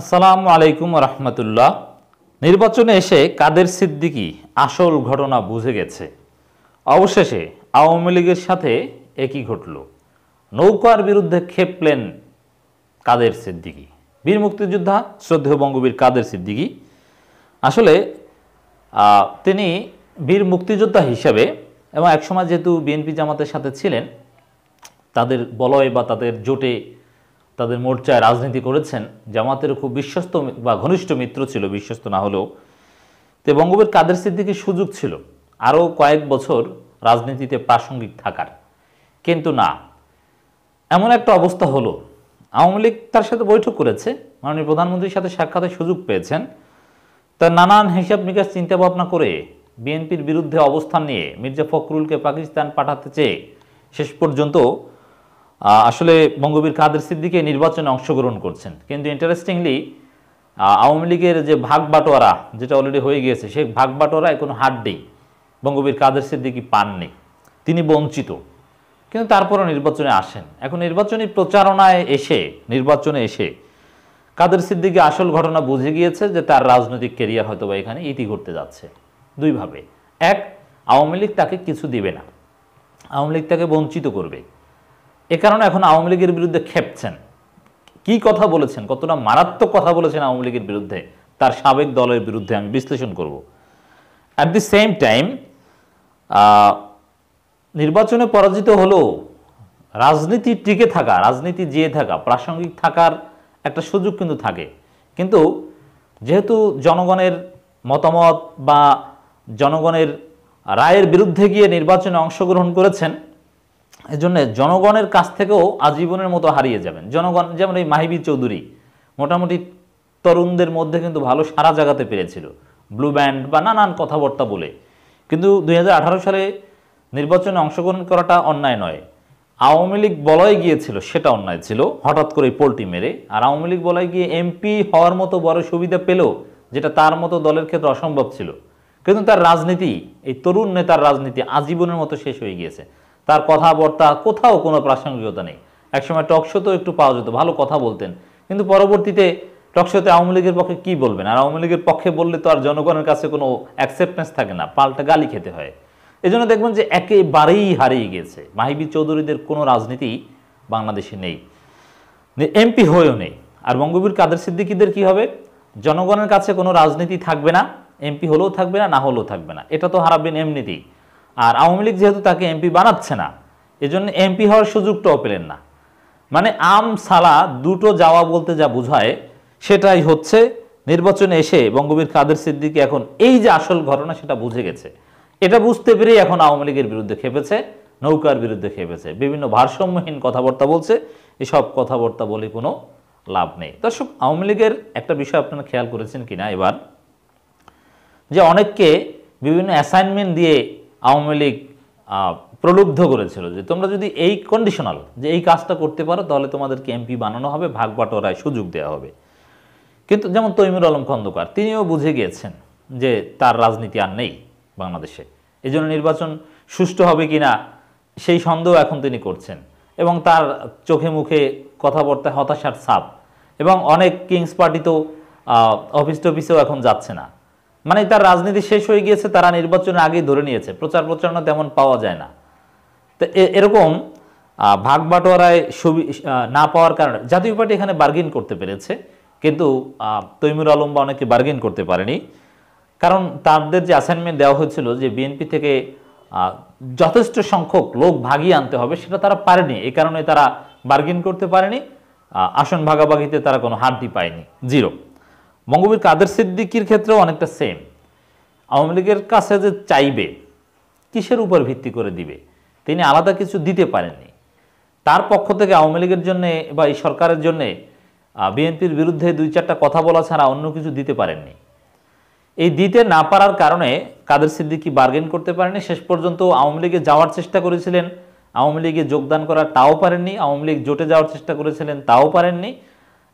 আসসালামু আলাইকুম রহমতুল্লাহ নির্বাচনে এসে কাদের সিদ্দিকি আসল ঘটনা বুঝে গেছে অবশেষে আওয়ামী লীগের সাথে একই ঘটল নৌকার বিরুদ্ধে খেপলেন কাদের সিদ্দিকি বীর মুক্তিযোদ্ধা শ্রদ্ধেয় বঙ্গবীর কাদের সিদ্দিকি আসলে তিনি বীর মুক্তিযোদ্ধা হিসেবে এবং একসময় যেহেতু বিএনপি জামাতের সাথে ছিলেন তাদের বলয় বা তাদের জোটে তাদের মোর্চায় রাজনীতি করেছেন জামাতেরও খুব বিশ্বস্ত বা ঘনিষ্ঠ মিত্র ছিল বিশ্বস্ত না হলেও তে বঙ্গবের কাদের সিদ্দিকির সুযোগ ছিল আরও কয়েক বছর রাজনীতিতে প্রাসঙ্গিক থাকার কিন্তু না এমন একটা অবস্থা হলো আওয়ামী লীগ তার সাথে বৈঠক করেছে মাননীয় প্রধানমন্ত্রীর সাথে সাক্ষাতের সুযোগ পেয়েছেন তার নানান হিসাব নিকাশ চিন্তাভাবনা করে বিএনপির বিরুদ্ধে অবস্থান নিয়ে মির্জা ফখরুলকে পাকিস্তান পাঠাতে চেয়ে শেষ পর্যন্ত আসলে বঙ্গবীর কাদের সিদ্দিকে নির্বাচনে অংশগ্রহণ করছেন কিন্তু ইন্টারেস্টিংলি আওয়ামী লীগের যে ভাগ বাটোয়ারা যেটা অলরেডি হয়ে গিয়েছে সেই ভাগ বাটোয়ারায় কোনো নেই বঙ্গবীর কাদের সিদ্দিকি পাননি তিনি বঞ্চিত কিন্তু তারপরও নির্বাচনে আসেন এখন নির্বাচনী প্রচারণায় এসে নির্বাচনে এসে কাদের সিদ্দিকি আসল ঘটনা বুঝে গিয়েছে যে তার রাজনৈতিক কেরিয়ার হয়তো বা এখানে ইতি ঘটতে যাচ্ছে দুইভাবে এক আওয়ামী লীগ তাকে কিছু দিবে না আওয়ামী লীগ তাকে বঞ্চিত করবে এ কারণে এখন আওয়ামী লীগের বিরুদ্ধে খেপছেন কি কথা বলেছেন কতটা মারাত্মক কথা বলেছেন আওয়ামী লীগের বিরুদ্ধে তার সাবেক দলের বিরুদ্ধে আমি বিশ্লেষণ করব অ্যাট দি সেম টাইম নির্বাচনে পরাজিত হলেও রাজনীতি টিকে থাকা রাজনীতি জিয়ে থাকা প্রাসঙ্গিক থাকার একটা সুযোগ কিন্তু থাকে কিন্তু যেহেতু জনগণের মতামত বা জনগণের রায়ের বিরুদ্ধে গিয়ে নির্বাচনে অংশগ্রহণ করেছেন এর জন্য জনগণের কাছ থেকেও আজীবনের মতো হারিয়ে যাবেন জনগণ যেমন এই মাহিবি চৌধুরী মোটামুটি তরুণদের মধ্যে কিন্তু ভালো সারা জাগাতে পেরেছিল ব্লু ব্যান্ড বা নানান কথাবার্তা বলে কিন্তু দুই সালে নির্বাচনে অংশগ্রহণ করাটা অন্যায় নয় আওয়ামী লীগ বলয় গিয়েছিল সেটা অন্যায় ছিল হঠাৎ করে পোলটি মেরে আর আওয়ামী লীগ বলয় গিয়ে এমপি হওয়ার মতো বড় সুবিধা পেল যেটা তার মতো দলের ক্ষেত্রে অসম্ভব ছিল কিন্তু তার রাজনীতি এই তরুণ নেতার রাজনীতি আজীবনের মতো শেষ হয়ে গিয়েছে তার কথাবার্তা কোথাও কোনো প্রাসঙ্গিকতা নেই একসময় টকশোতেও একটু পাওয়া যেত ভালো কথা বলতেন কিন্তু পরবর্তীতে টকশোতে আওয়ামী লীগের পক্ষে কি বলবেন আর আওয়ামী লীগের পক্ষে বললে তো আর জনগণের কাছে কোনো অ্যাকসেপ্টেন্স থাকে না পাল্টা গালি খেতে হয় এজন্য দেখবেন যে একেবারেই হারিয়ে গেছে মাহিবি চৌধুরীদের কোনো রাজনীতি বাংলাদেশে নেই এমপি হয়েও নেই আর বঙ্গবীর কাদের সিদ্দিকীদের কি হবে জনগণের কাছে কোনো রাজনীতি থাকবে না এমপি হলেও থাকবে না না হলেও থাকবে না এটা তো হারাবেন এমনিতেই আর আওয়ামী লীগ যেহেতু তাকে এমপি বানাচ্ছে না এজন্য এমপি হওয়ার সুযোগটাও পেলেন না মানে আম সালা দুটো যাওয়া বলতে যা বোঝায় সেটাই হচ্ছে নির্বাচনে এসে বঙ্গবীর কাদের সিদ্দিকি এখন এই যে আসল ঘটনা সেটা বুঝে গেছে এটা বুঝতে পেরেই এখন আওয়ামী লীগের বিরুদ্ধে খেপেছে নৌকার বিরুদ্ধে খেপেছে বিভিন্ন ভারসাম্যহীন কথাবার্তা বলছে এসব কথাবার্তা বলে কোনো লাভ নেই দর্শক আওয়ামী লীগের একটা বিষয় আপনারা খেয়াল করেছেন কিনা এবার যে অনেককে বিভিন্ন অ্যাসাইনমেন্ট দিয়ে আওয়ামী লীগ প্রলুব্ধ করেছিল যে তোমরা যদি এই কন্ডিশনাল যে এই কাজটা করতে পারো তাহলে তোমাদেরকে এমপি বানানো হবে ভাগ বাটোয়ারায় সুযোগ দেওয়া হবে কিন্তু যেমন তৈমুর আলম খন্দকার তিনিও বুঝে গিয়েছেন যে তার রাজনীতি আর নেই বাংলাদেশে এজন্য নির্বাচন সুষ্ঠু হবে কি না সেই সন্দেহ এখন তিনি করছেন এবং তার চোখে মুখে কথাবার্তা হতাশার ছাপ এবং অনেক কিংস পার্টি তো অফিস টফিসেও এখন যাচ্ছে না মানে তার রাজনীতি শেষ হয়ে গিয়েছে তারা নির্বাচনের আগেই ধরে নিয়েছে প্রচার প্রচারণা তেমন পাওয়া যায় না তো এরকম ভাগ বাটোয়ারায় না পাওয়ার কারণে জাতীয় পার্টি এখানে বার্গেন করতে পেরেছে কিন্তু তৈমুর আলম বা অনেকে বার্গেন করতে পারেনি কারণ তাদের যে অ্যাসাইনমেন্ট দেওয়া হয়েছিল যে বিএনপি থেকে যথেষ্ট সংখ্যক লোক ভাগিয়ে আনতে হবে সেটা তারা পারেনি এ কারণে তারা বার্গেন করতে পারেনি আসন ভাগাভাগিতে তারা কোনো হারদি পায়নি জিরো বঙ্গবীর কাদের সিদ্দিকির ক্ষেত্রেও অনেকটা সেম আওয়ামী লীগের কাছে যে চাইবে কিসের উপর ভিত্তি করে দিবে তিনি আলাদা কিছু দিতে পারেননি তার পক্ষ থেকে আওয়ামী লীগের জন্যে বা এই সরকারের জন্যে বিএনপির বিরুদ্ধে দুই চারটা কথা বলা ছাড়া অন্য কিছু দিতে পারেননি এই দিতে না পারার কারণে কাদের সিদ্দিকি বার্গেন করতে পারেনি শেষ পর্যন্ত আওয়ামী লীগে যাওয়ার চেষ্টা করেছিলেন আওয়ামী লীগে যোগদান করা তাও পারেননি আওয়ামী লীগ জোটে যাওয়ার চেষ্টা করেছিলেন তাও পারেননি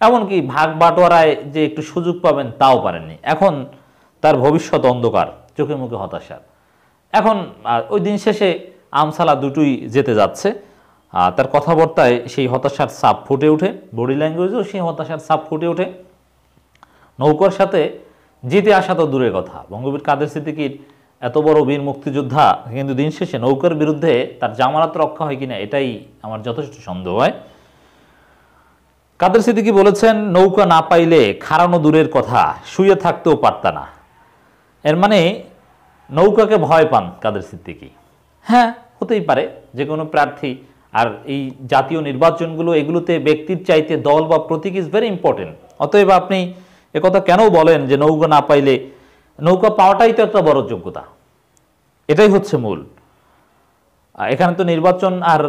এমনকি ভাগ বাটোয়ারায় যে একটু সুযোগ পাবেন তাও পারেননি এখন তার ভবিষ্যৎ অন্ধকার চোখে মুখে হতাশার এখন ওই দিন শেষে আমসালা দুটোই যেতে যাচ্ছে তার কথাবার্তায় সেই হতাশার সাপ ফুটে ওঠে বডি ল্যাঙ্গুয়েজেও সেই হতাশার সাপ ফুটে ওঠে নৌকার সাথে জিতে আসা তো দূরের কথা বঙ্গবীর কাদের সিদ্দিকির এত বড় বীর মুক্তিযোদ্ধা কিন্তু দিন শেষে নৌকার বিরুদ্ধে তার জামানাত রক্ষা হয় কিনা এটাই আমার যথেষ্ট সন্দেহ হয় কাদের সিদ্দিকি বলেছেন নৌকা না পাইলে খাড়ানো দূরের কথা শুয়ে থাকতেও পারতা না এর মানে নৌকাকে ভয় পান কাদের সিদ্দিকি হ্যাঁ হতেই পারে যে কোনো প্রার্থী আর এই জাতীয় নির্বাচনগুলো এগুলোতে ব্যক্তির চাইতে দল বা প্রতীক ইজ ভেরি ইম্পর্টেন্ট অতএব আপনি একথা কেন বলেন যে নৌকা না পাইলে নৌকা পাওয়াটাই তো একটা বড় যোগ্যতা এটাই হচ্ছে মূল এখানে তো নির্বাচন আর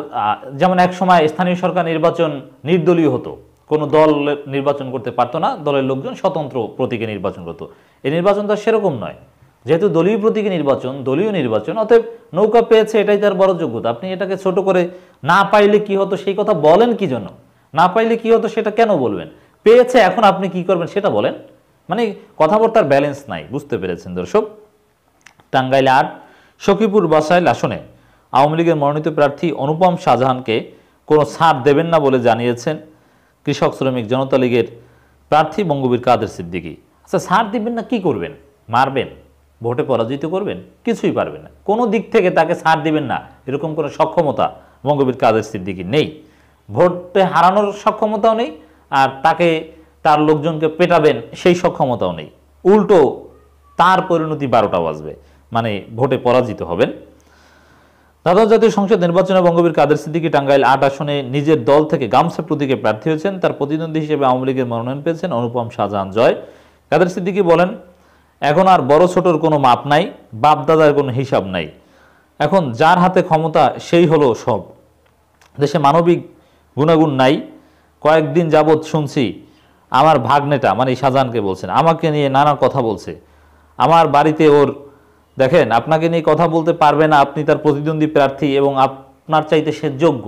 যেমন এক সময় স্থানীয় সরকার নির্বাচন নির্দলীয় হতো কোনো দল নির্বাচন করতে পারতো না দলের লোকজন স্বতন্ত্র প্রতীকে নির্বাচন করতো এই নির্বাচন তো সেরকম নয় যেহেতু দলীয় প্রতীকে নির্বাচন দলীয় নির্বাচন অতএব নৌকা পেয়েছে এটাই তার বড় যোগ্যতা আপনি এটাকে ছোট করে না পাইলে কি হতো সেই কথা বলেন কি জন্য না পাইলে কি হতো সেটা কেন বলবেন পেয়েছে এখন আপনি কি করবেন সেটা বলেন মানে কথাবার্তার ব্যালেন্স নাই বুঝতে পেরেছেন দর্শক টাঙ্গাইল আট সখীপুর বাসাইল আসনে আওয়ামী লীগের মনোনীত প্রার্থী অনুপম শাহজাহানকে কোনো ছাড় দেবেন না বলে জানিয়েছেন কৃষক শ্রমিক জনতা লীগের প্রার্থী বঙ্গবীর কাদের সিদ্দিকী আচ্ছা সার দিবেন না কি করবেন মারবেন ভোটে পরাজিত করবেন কিছুই পারবেন না কোনো দিক থেকে তাকে সার দিবেন না এরকম কোনো সক্ষমতা বঙ্গবীর কাদের সিদ্দিকী নেই ভোটে হারানোর সক্ষমতাও নেই আর তাকে তার লোকজনকে পেটাবেন সেই সক্ষমতাও নেই উল্টো তার পরিণতি বারোটা বাজবে মানে ভোটে পরাজিত হবেন দাদা জাতীয় সংসদ নির্বাচনে বঙ্গবীর কাদের সিদ্দিকী টাঙ্গাইল আট আসনে নিজের দল থেকে গামসা প্রতীকে প্রার্থী হয়েছেন তার প্রতিদ্বন্দ্বী হিসেবে আওয়ামী লীগের মনোনয়ন পেয়েছেন অনুপম শাহজাহান জয় কাদের সিদ্দিকী বলেন এখন আর বড় ছোটর কোনো মাপ নাই বাপ দাদার কোনো হিসাব নাই এখন যার হাতে ক্ষমতা সেই হলো সব দেশে মানবিক গুণাগুণ নাই কয়েকদিন যাবৎ শুনছি আমার ভাগ্নেটা মানে শাহজাহানকে বলছেন আমাকে নিয়ে নানা কথা বলছে আমার বাড়িতে ওর দেখেন আপনাকে নিয়ে কথা বলতে পারবে না আপনি তার প্রতিদ্বন্দ্বী প্রার্থী এবং আপনার চাইতে সে যোগ্য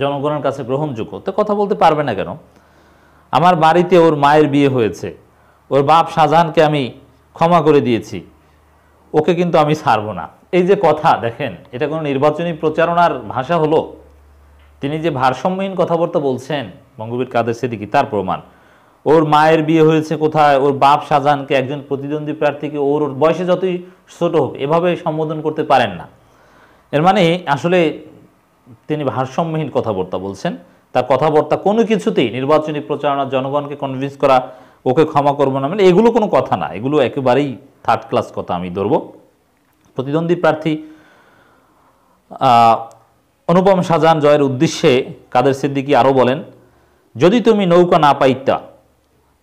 জনগণের কাছে গ্রহণযোগ্য তো কথা বলতে পারবে না কেন আমার বাড়িতে ওর মায়ের বিয়ে হয়েছে ওর বাপ শাহজাহানকে আমি ক্ষমা করে দিয়েছি ওকে কিন্তু আমি ছাড়ব না এই যে কথা দেখেন এটা কোনো নির্বাচনী প্রচারণার ভাষা হলো তিনি যে ভারসাম্যহীন কথাবার্তা বলছেন বঙ্গবীর কাদের সেদিকি তার প্রমাণ ওর মায়ের বিয়ে হয়েছে কোথায় ওর বাপ শাহজাহানকে একজন প্রতিদ্বন্দ্বী প্রার্থীকে ওর ওর বয়সে যতই ছোট হোক এভাবে সম্বোধন করতে পারেন না এর মানে আসলে তিনি ভারসাম্যহীন কথাবার্তা বলছেন তার কথাবার্তা কোনো কিছুতেই নির্বাচনী প্রচারণা জনগণকে কনভিন্স করা ওকে ক্ষমা করবো না মানে এগুলো কোনো কথা না এগুলো একেবারেই থার্ড ক্লাস কথা আমি ধরব প্রতিদ্বন্দ্বী প্রার্থী অনুপম শাহজাহান জয়ের উদ্দেশ্যে কাদের সিদ্দিকী আরও বলেন যদি তুমি নৌকা না পাইতা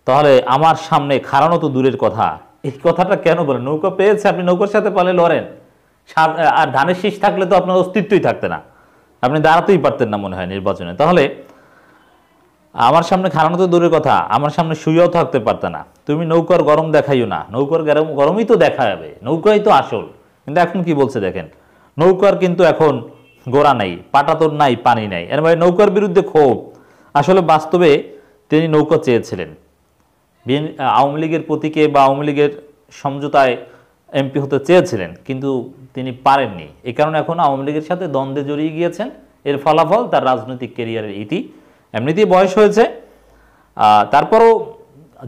তাহলে আমার সামনে খাড়ানো তো দূরের কথা এই কথাটা কেন বলেন নৌকা পেয়েছে আপনি নৌকার সাথে পালে লড়েন আর ধানের শীষ থাকলে তো আপনার অস্তিত্বই থাকতে না আপনি দাঁড়াতেই পারতেন না মনে হয় নির্বাচনে তাহলে আমার সামনে খাড়ানো তো দূরের কথা আমার সামনে শুয়েও থাকতে পারতে না তুমি নৌকার গরম দেখাইও না নৌকার গরম গরমই তো দেখা যাবে নৌকাই তো আসল কিন্তু এখন কি বলছে দেখেন নৌকার কিন্তু এখন গোড়া নাই পাটা নাই পানি নাই এর মানে নৌকার বিরুদ্ধে ক্ষোভ আসলে বাস্তবে তিনি নৌকা চেয়েছিলেন আওয়ামী লীগের প্রতীকে বা আওয়ামী লীগের সমঝোতায় এমপি হতে চেয়েছিলেন কিন্তু তিনি পারেননি এ কারণে এখন আওয়ামী লীগের সাথে দ্বন্দ্বে জড়িয়ে গিয়েছেন এর ফলাফল তার রাজনৈতিক কেরিয়ারের ইতি এমনিতেই বয়স হয়েছে তারপরও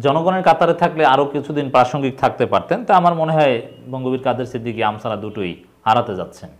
জনগণের কাতারে থাকলে আরও কিছুদিন প্রাসঙ্গিক থাকতে পারতেন তা আমার মনে হয় বঙ্গবীর কাদের সিদ্দিকী আমসারা দুটোই হারাতে যাচ্ছেন